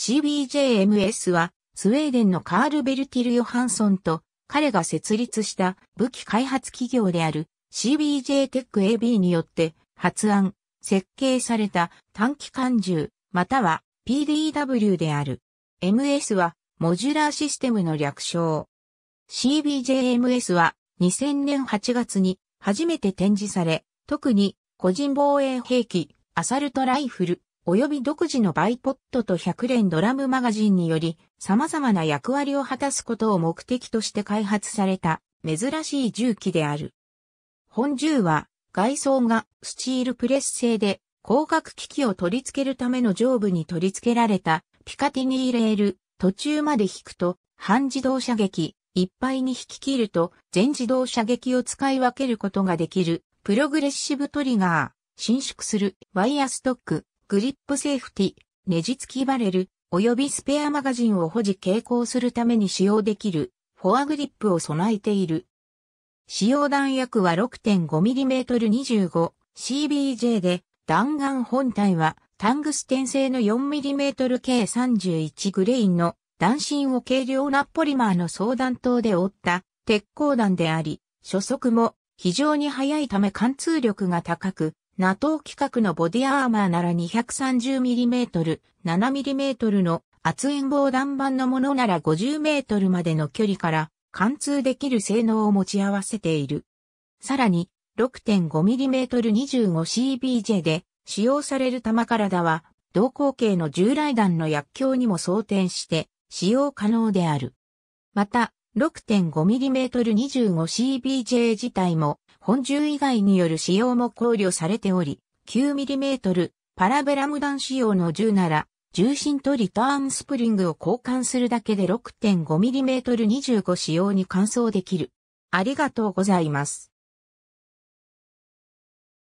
CBJMS は、スウェーデンのカール・ベルティル・ヨハンソンと、彼が設立した武器開発企業である CBJ テック AB によって発案、設計された短期間銃、または PDW である。MS はモジュラーシステムの略称。CBJMS は2000年8月に初めて展示され、特に個人防衛兵器、アサルトライフル、及び独自のバイポットと100連ドラムマガジンにより、様々な役割を果たすことを目的として開発された、珍しい銃器である。本銃は、外装がスチールプレス製で、光学機器を取り付けるための上部に取り付けられた、ピカティニーレール、途中まで引くと、半自動射撃、いっぱいに引き切ると、全自動射撃を使い分けることができる、プログレッシブトリガー、伸縮するワイヤストック、グリップセーフティ、ネジ付きバレル、及びスペアマガジンを保持携行するために使用できるフォアグリップを備えている。使用弾薬は 6.5mm25CBJ で弾丸本体はタングステン製の 4mm 計31グレインの弾芯を軽量なポリマーの相弾頭で折った鉄鋼弾であり、初速も非常に速いため貫通力が高く、NATO 規格のボディアーマーなら 230mm、7mm の圧円防弾板のものなら 50m までの距離から貫通できる性能を持ち合わせている。さらに 6.5mm25CBJ で使用される弾体は同口径の従来弾の薬莢にも装填して使用可能である。また 6.5mm25CBJ 自体も本銃以外による使用も考慮されており、9mm パラベラム弾仕様の銃なら、重心とリターンスプリングを交換するだけで 6.5mm25 仕様に換装できる。ありがとうございます。